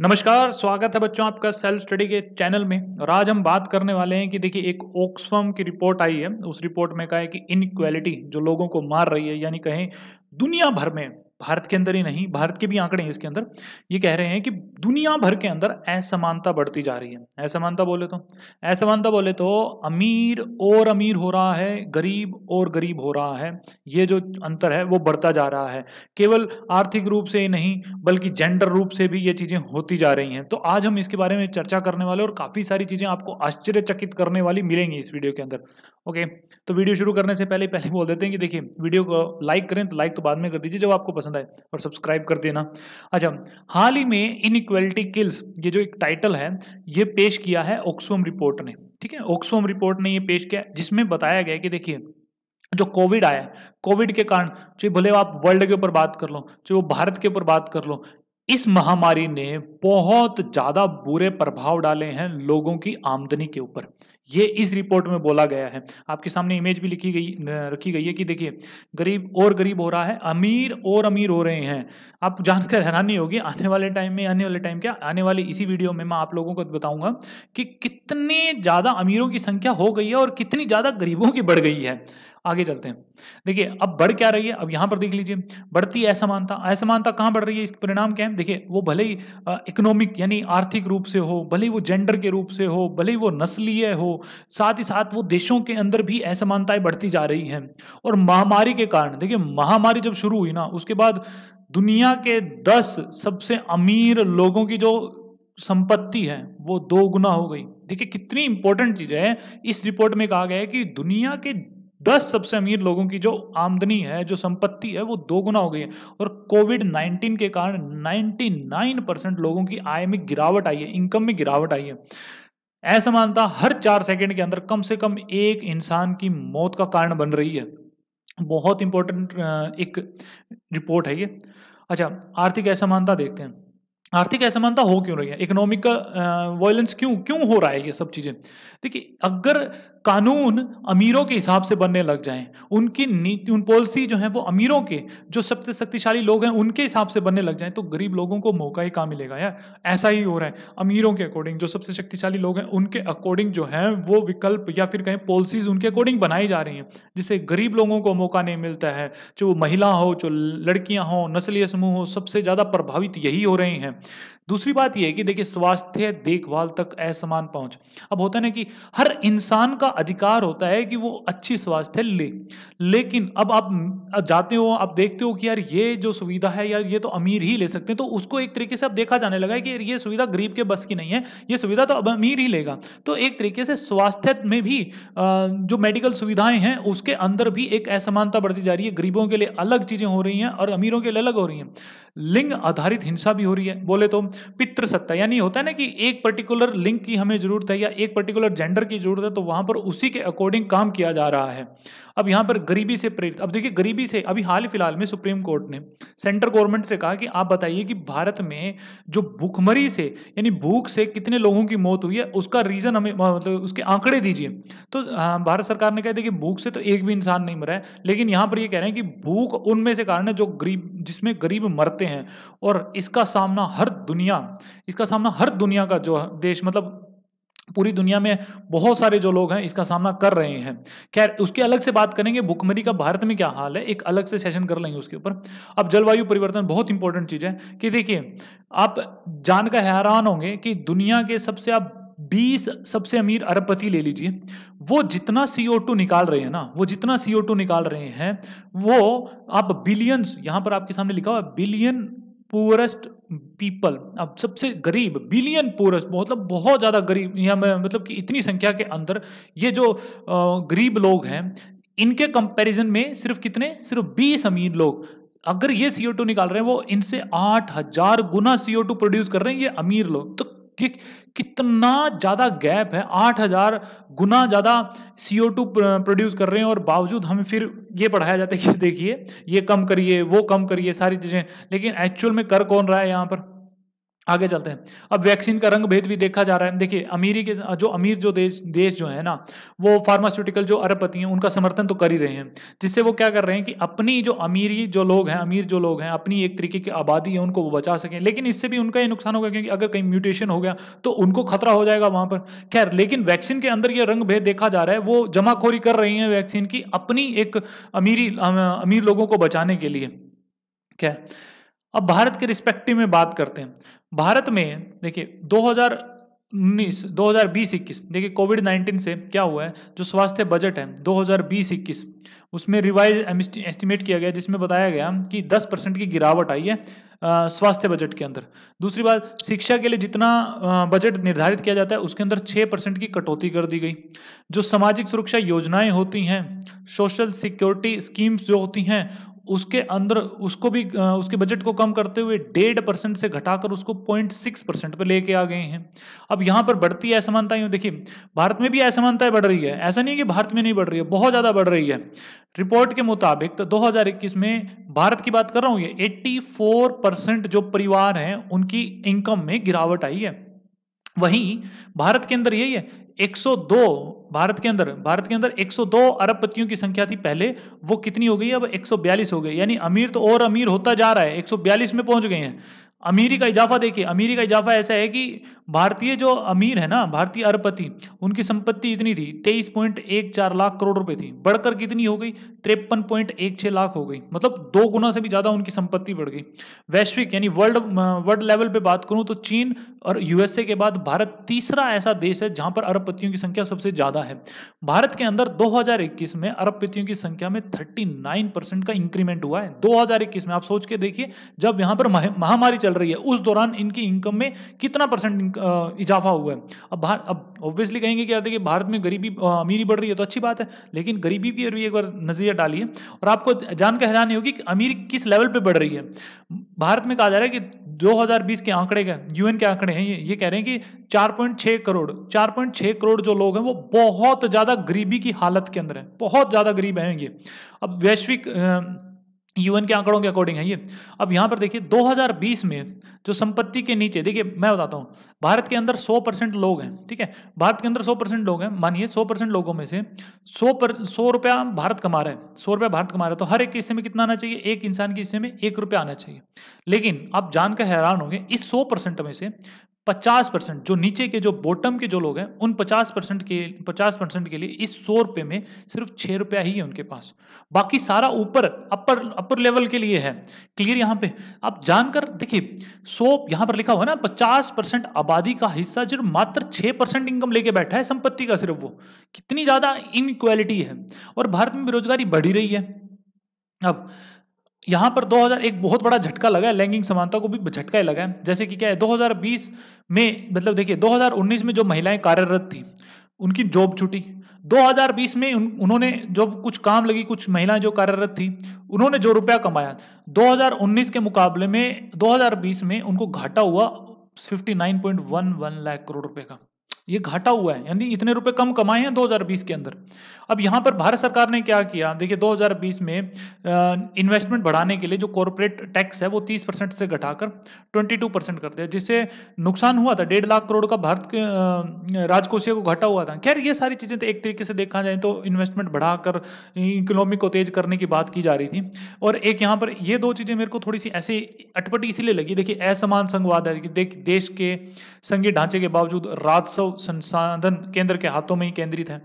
नमस्कार स्वागत है बच्चों आपका सेल्फ स्टडी के चैनल में और आज हम बात करने वाले हैं कि देखिए एक ऑक्सफर्म की रिपोर्ट आई है उस रिपोर्ट में कहा है कि इनक्वालिटी जो लोगों को मार रही है यानी कहें दुनिया भर में भारत के अंदर ही नहीं भारत के भी आंकड़े हैं इसके अंदर ये कह रहे हैं कि दुनिया भर के अंदर असमानता बढ़ती जा रही है असमानता बोले तो असमानता बोले तो अमीर और अमीर हो रहा है गरीब और गरीब हो रहा है ये जो अंतर है वो बढ़ता जा रहा है केवल आर्थिक रूप से ही नहीं बल्कि जेंडर रूप से भी ये चीज़ें होती जा रही हैं तो आज हम इसके बारे में चर्चा करने वाले और काफ़ी सारी चीज़ें आपको आश्चर्यचकित करने वाली मिलेंगी इस वीडियो के अंदर ओके तो वीडियो शुरू करने से पहले पहले बोल देते हैं कि देखिए वीडियो को लाइक करें तो लाइक तो बाद में कर दीजिए जब आपको पसंद पसंद आए और सब्सक्राइब कर देना अच्छा हाल ही में इनक्वलिटी किल्स ये जो एक टाइटल है ये पेश किया है ऑक्सफोम रिपोर्ट ने ठीक है ऑक्सफोम रिपोर्ट ने ये पेश किया जिसमें बताया गया कि देखिए जो कोविड आया कोविड के कारण चाहे भले आप वर्ल्ड के ऊपर बात कर लो चाहे वो भारत के ऊपर बात कर लो इस महामारी ने बहुत ज़्यादा बुरे प्रभाव डाले हैं लोगों की आमदनी के ऊपर ये इस रिपोर्ट में बोला गया है आपके सामने इमेज भी लिखी गई रखी गई है कि देखिए गरीब और गरीब हो रहा है अमीर और अमीर हो रहे हैं आप जानकर हैरानी होगी आने वाले टाइम में आने वाले टाइम क्या आने वाले इसी वीडियो में मैं आप लोगों को बताऊंगा कि कितने ज़्यादा अमीरों की संख्या हो गई है और कितनी ज़्यादा गरीबों की बढ़ गई है आगे चलते हैं देखिए अब बढ़ क्या रही है अब यहाँ पर देख लीजिए बढ़ती असमानता असमानता कहाँ बढ़ रही है इसके परिणाम क्या है देखिए वो भले ही इकोनॉमिक यानी आर्थिक रूप से हो भले ही वो जेंडर के रूप से हो भले ही वो नस्लीय हो साथ ही साथ वो देशों के अंदर भी असमानताएं बढ़ती जा रही हैं और महामारी के कारण देखिए महामारी जब शुरू हुई ना उसके बाद दुनिया के दस सबसे अमीर लोगों की जो संपत्ति है वो दो गुना हो गई देखिए कितनी इंपॉर्टेंट चीज़ है इस रिपोर्ट में कहा गया है कि दुनिया के दस सबसे अमीर लोगों की जो आमदनी है जो संपत्ति है वो दो गुना हो गई है और कोविड नाइन्टीन के कारण 99 परसेंट लोगों की आय में गिरावट आई है इनकम में गिरावट आई है असमानता हर चार सेकंड के अंदर कम से कम एक इंसान की मौत का कारण बन रही है बहुत इंपॉर्टेंट एक रिपोर्ट है ये अच्छा आर्थिक असमानता देखते हैं आर्थिक असमानता हो क्यों रही है इकोनॉमिक वायलेंस क्यों क्यों हो रहा है ये सब चीज़ें देखिए अगर कानून अमीरों के हिसाब से बनने लग जाएं उनकी नीति उन पॉलिसी जो है वो अमीरों के जो सबसे शक्तिशाली लोग हैं उनके हिसाब से बनने लग जाएं तो गरीब लोगों को मौका ही कहाँ मिलेगा यार ऐसा ही हो रहा है अमीरों के अकॉर्डिंग जो सबसे शक्तिशाली लोग हैं उनके अकॉर्डिंग जो है वो विकल्प या फिर कहीं पॉलिसीज उनके अकॉर्डिंग बनाई जा रही हैं जिससे गरीब लोगों को मौका नहीं मिलता है जो महिला हो चाहे लड़कियाँ हों नस्लीय समूह हो सबसे ज़्यादा प्रभावित यही हो रहे हैं दूसरी बात यह है कि देखिए स्वास्थ्य देखभाल तक असमान पहुंच अब होता है ना कि हर इंसान का अधिकार होता है कि वो अच्छी स्वास्थ्य ले लेकिन अब आप जाते हो आप देखते हो कि यार ये जो सुविधा है यार ये तो अमीर ही ले सकते हैं तो उसको एक तरीके से अब देखा जाने लगा है कि ये सुविधा गरीब के बस की नहीं है ये सुविधा तो अब अमीर ही लेगा तो एक तरीके से स्वास्थ्य में भी जो मेडिकल सुविधाएं हैं उसके अंदर भी एक असमानता बढ़ती जा रही है गरीबों के लिए अलग चीज़ें हो रही हैं और अमीरों के लिए अलग हो रही हैं लिंग आधारित हिंसा भी हो रही है बोले तो पितृसत्ता यानी होता है ना कि एक पर्टिकुलर लिंग की हमें जरूरत है या एक पर्टिकुलर जेंडर की जरूरत है तो वहां पर उसी के अकॉर्डिंग काम किया जा रहा है अब यहाँ पर गरीबी से प्रेरित अब देखिए गरीबी से अभी हाल फिलहाल में सुप्रीम कोर्ट ने सेंट्रल गवर्नमेंट से कहा कि आप बताइए कि भारत में जो भूखमरी से यानी भूख से कितने लोगों की मौत हुई है उसका रीज़न हमें मतलब उसके आंकड़े दीजिए तो हाँ, भारत सरकार ने कहा देखिए भूख से तो एक भी इंसान नहीं मरा है लेकिन यहाँ पर यह कह रहे हैं कि भूख उनमें से कारण है जो गरीब जिसमें गरीब मरते हैं और इसका सामना हर दुनिया इसका सामना हर दुनिया का जो देश मतलब पूरी दुनिया में बहुत सारे जो लोग हैं इसका सामना कर रहे हैं खैर उसके अलग से बात करेंगे भुखमरी का भारत में क्या हाल है एक अलग से सेशन कर लेंगे उसके ऊपर अब जलवायु परिवर्तन बहुत इंपॉर्टेंट चीज़ है कि देखिए आप जानकर हैरान होंगे कि दुनिया के सबसे आप 20 सबसे अमीर अरबपति ले लीजिए वो जितना सी निकाल रहे हैं ना वो जितना सी निकाल रहे हैं वो आप बिलियंस यहाँ पर आपके सामने लिखा हुआ बिलियन पुअरेस्ट पीपल अब सबसे गरीब बिलियन पोरस मतलब बहुत ज़्यादा गरीब या मतलब कि इतनी संख्या के अंदर ये जो गरीब लोग हैं इनके कंपैरिजन में सिर्फ कितने सिर्फ बीस अमीर लोग अगर ये सीओ टू निकाल रहे हैं वो इनसे आठ हजार गुना सीओ टू प्रोड्यूस कर रहे हैं ये अमीर लोग तो कि कितना ज़्यादा गैप है आठ हज़ार गुना ज़्यादा सी ओ टू प्रोड्यूस कर रहे हैं और बावजूद हमें फिर ये पढ़ाया जाता है कि देखिए ये कम करिए वो कम करिए सारी चीज़ें लेकिन एक्चुअल में कर कौन रहा है यहाँ पर आगे चलते हैं अब वैक्सीन का रंग भेद भी देखा जा रहा है देखिए अमीरी के जो अमीर जो देश देश जो है ना वो फार्मास्यूटिकल जो अरबपति हैं उनका समर्थन तो कर ही रहे हैं जिससे वो क्या कर रहे हैं कि अपनी जो अमीरी जो लोग हैं अमीर जो लोग हैं अपनी एक तरीके की आबादी है उनको वो बचा सकें लेकिन इससे भी उनका ये नुकसान होगा क्योंकि अगर कहीं म्यूटेशन हो गया तो उनको खतरा हो जाएगा वहाँ पर खैर लेकिन वैक्सीन के अंदर ये रंग भेद देखा जा रहा है वो जमाखोरी कर रही है वैक्सीन की अपनी एक अमीरी अमीर लोगों को बचाने के लिए खैर अब भारत के रिस्पेक्टिव में बात करते हैं भारत में देखिए 2000 उन्नीस दो हज़ार बीस इक्कीस देखिए कोविड नाइन्टीन से क्या हुआ है जो स्वास्थ्य बजट है दो हज़ार बीस इक्कीस उसमें रिवाइज एस्टिमेट किया गया जिसमें बताया गया कि दस परसेंट की गिरावट आई है स्वास्थ्य बजट के अंदर दूसरी बात शिक्षा के लिए जितना बजट निर्धारित किया जाता है उसके अंदर छः परसेंट की कटौती कर दी गई जो सामाजिक सुरक्षा योजनाएं होती हैं सोशल सिक्योरिटी स्कीम्स जो होती हैं उसके अंदर उसको भी उसके बजट को कम करते हुए डेढ़ परसेंट से घटाकर उसको पॉइंट सिक्स परसेंट पर लेके आ गए हैं अब यहाँ पर बढ़ती है असमानता यूँ देखिए भारत में भी असमानताएं बढ़ रही है ऐसा नहीं कि भारत में नहीं बढ़ रही है बहुत ज़्यादा बढ़ रही है रिपोर्ट के मुताबिक तो 2021 में भारत की बात कर रहा हूँ ये 84 परसेंट जो परिवार हैं उनकी इनकम में गिरावट आई है वहीं भारत के अंदर यही है 102 भारत के अंदर भारत के अंदर 102 अरबपतियों की संख्या थी पहले वो कितनी हो गई अब 142 हो गई यानी अमीर तो और अमीर होता जा रहा है 142 में पहुंच गए हैं अमीरी का इजाफा देखिए अमीरी का इजाफा ऐसा है कि भारतीय जो अमीर है ना भारतीय अरबपति उनकी संपत्ति इतनी थी तेईस पॉइंट एक चार लाख करोड़ रुपए थी बढ़कर कितनी हो गई तिरपन पॉइंट एक छह लाख हो गई मतलब दो गुना से भी ज़्यादा उनकी संपत्ति बढ़ गई वैश्विक यानी वर्ल्ड वर्ल्ड लेवल पे बात करूं तो चीन और यूएसए के बाद भारत तीसरा ऐसा देश है जहां पर अरबपतियों की संख्या सबसे ज़्यादा है भारत के अंदर दो में अरबपतियों की संख्या में थर्टी परसेंट का इंक्रीमेंट हुआ है दो में आप सोच के देखिए जब यहां पर महामारी चल चल रही है उस दौरान इनकी इनकम में कितना परसेंट इजाफा हुआ है अब भार, अब ऑब्वियसली कहेंगे क्या कि भारत में गरीबी अमीरी बढ़ रही है तो अच्छी बात है लेकिन गरीबी भी अभी एक बार नजरिया डालिए और आपको जान के हैरानी होगी कि अमीरी किस लेवल पर बढ़ रही है भारत में कहा जा रहा है कि 2020 के आंकड़े का यूएन के आंकड़े हैं ये ये कह रहे हैं कि 4.6 करोड़ 4.6 करोड़ जो लोग हैं वो बहुत ज़्यादा गरीबी की हालत के अंदर हैं बहुत ज़्यादा गरीब हैं ये अब वैश्विक यूएन के आंकड़ों के अकॉर्डिंग है ये अब यहाँ पर देखिए 2020 में जो संपत्ति के नीचे देखिए मैं बताता हूँ भारत के अंदर 100 परसेंट लोग हैं ठीक है भारत के अंदर 100 परसेंट लोग हैं मानिए 100 परसेंट लोगों में से 100 पर सौ रुपया भारत कमा रहे हैं सौ रुपया भारत कमा रहे हैं तो हर एक के हिस्से में कितना आना चाहिए एक इंसान के हिस्से में एक रुपया आना चाहिए लेकिन आप जानकर हैरान होंगे इस सौ में से 50 परसेंट जो नीचे के जो बॉटम के जो लोग हैं उन 50 परसेंट के 50 परसेंट के लिए इस सौ रुपये में सिर्फ छः रुपया ही है उनके पास बाकी सारा ऊपर अपर अपर लेवल के लिए है क्लियर यहाँ पे आप जानकर देखिए सौ यहाँ पर लिखा हुआ है ना 50 परसेंट आबादी का हिस्सा सिर्फ मात्र छः परसेंट इनकम लेके बैठा है संपत्ति का सिर्फ वो कितनी ज़्यादा इनक्वालिटी है और भारत में बेरोजगारी बढ़ी रही है अब यहाँ पर 2000 एक बहुत बड़ा झटका लगा है लैंगिक समानता को भी झटका ही लगा है जैसे कि क्या है 2020 में मतलब देखिए 2019 में जो महिलाएं कार्यरत थी उनकी जॉब छूटी 2020 में उन, उन्होंने जो कुछ काम लगी कुछ महिलाएं जो कार्यरत थी उन्होंने जो रुपया कमाया 2019 के मुकाबले में 2020 में उनको घाटा हुआ 59.11 लाख करोड़ रुपए का ये घाटा हुआ है यानी इतने रुपए कम कमाए हैं 2020 के अंदर अब यहाँ पर भारत सरकार ने क्या किया देखिए 2020 में इन्वेस्टमेंट बढ़ाने के लिए जो कॉरपोरेट टैक्स है वो 30 परसेंट से घटाकर 22 परसेंट कर दिया जिससे नुकसान हुआ था डेढ़ लाख करोड़ का भारत के राजकोषीय को घाटा हुआ था खैर ये सारी चीज़ें तो एक तरीके से देखा जाए तो इन्वेस्टमेंट बढ़ाकर इकोनॉमी को तेज करने की बात की जा रही थी और एक यहाँ पर ये दो चीज़ें मेरे को थोड़ी सी ऐसी अटपटी इसीलिए लगी देखिए असमान संघवाद है देख देश के संघीय ढांचे के बावजूद राजस्व संसाधन केंद्र के हाथों में ही केंद्रित है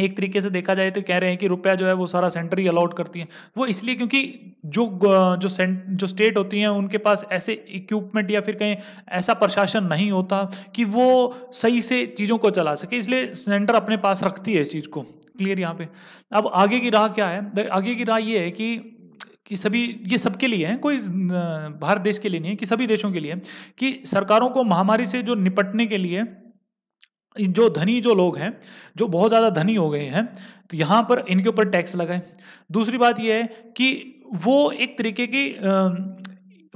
एक तरीके से देखा जाए तो कह रहे हैं कि रुपया जो है वो सारा सेंटर ही अलाउट करती है वो इसलिए क्योंकि जो जो सेंट जो स्टेट होती हैं उनके पास ऐसे इक्विपमेंट या फिर कहीं ऐसा प्रशासन नहीं होता कि वो सही से चीज़ों को चला सके इसलिए सेंटर अपने पास रखती है इस चीज़ को क्लियर यहाँ पे अब आगे की राह क्या है आगे की राह ये है कि कि सभी ये सबके लिए है कोई भारत देश के लिए नहीं है कि सभी देशों के लिए कि सरकारों को महामारी से जो निपटने के लिए जो धनी जो लोग हैं जो बहुत ज़्यादा धनी हो गए हैं तो यहाँ पर इनके ऊपर टैक्स लगाए दूसरी बात यह है कि वो एक तरीके की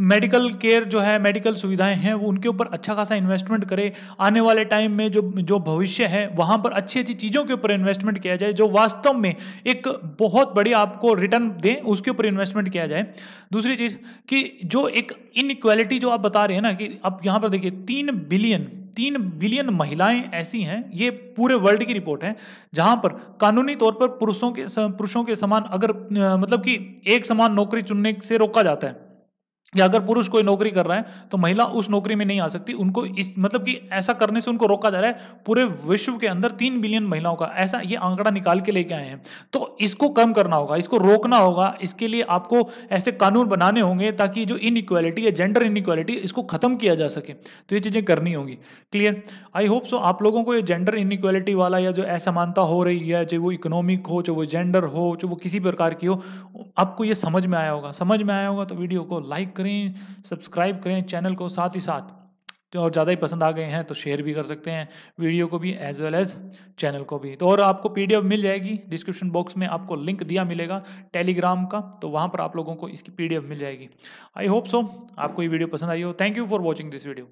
मेडिकल केयर जो है मेडिकल सुविधाएं हैं वो उनके ऊपर अच्छा खासा इन्वेस्टमेंट करें आने वाले टाइम में जो जो भविष्य है वहाँ पर अच्छी अच्छी चीज़ों के ऊपर इन्वेस्टमेंट किया जाए जो वास्तव में एक बहुत बड़ी आपको रिटर्न दें उसके ऊपर इन्वेस्टमेंट किया जाए दूसरी चीज़ कि जो एक इनक्वालिटी जो आप बता रहे हैं ना कि अब यहाँ पर देखिए तीन बिलियन तीन बिलियन महिलाएं ऐसी हैं ये पूरे वर्ल्ड की रिपोर्ट है जहां पर कानूनी तौर पर पुरुषों के पुरुषों के समान अगर मतलब कि एक समान नौकरी चुनने से रोका जाता है या अगर पुरुष कोई नौकरी कर रहा है तो महिला उस नौकरी में नहीं आ सकती उनको इस मतलब कि ऐसा करने से उनको रोका जा रहा है पूरे विश्व के अंदर तीन बिलियन महिलाओं का ऐसा ये आंकड़ा निकाल के लेके आए हैं तो इसको कम करना होगा इसको रोकना होगा इसके लिए आपको ऐसे कानून बनाने होंगे ताकि जो इनइक्वालिटी या जेंडर इनइक्वालिटी इसको खत्म किया जा सके तो ये चीज़ें करनी होगी क्लियर आई होप सो आप लोगों को ये जेंडर इनइक्वालिटी वाला या जो असमानता हो रही है चाहे वो इकोनॉमिक हो चाहे वो जेंडर हो चाहे वो किसी प्रकार की हो आपको ये समझ में आया होगा समझ में आया होगा तो वीडियो को लाइक करें सब्सक्राइब करें चैनल को साथ ही साथ तो और ज़्यादा ही पसंद आ गए हैं तो शेयर भी कर सकते हैं वीडियो को भी एज वेल एज चैनल को भी तो और आपको पीडीएफ मिल जाएगी डिस्क्रिप्शन बॉक्स में आपको लिंक दिया मिलेगा टेलीग्राम का तो वहाँ पर आप लोगों को इसकी पीडीएफ मिल जाएगी आई होप सो आपको ये वीडियो पसंद आई हो thank you for watching this video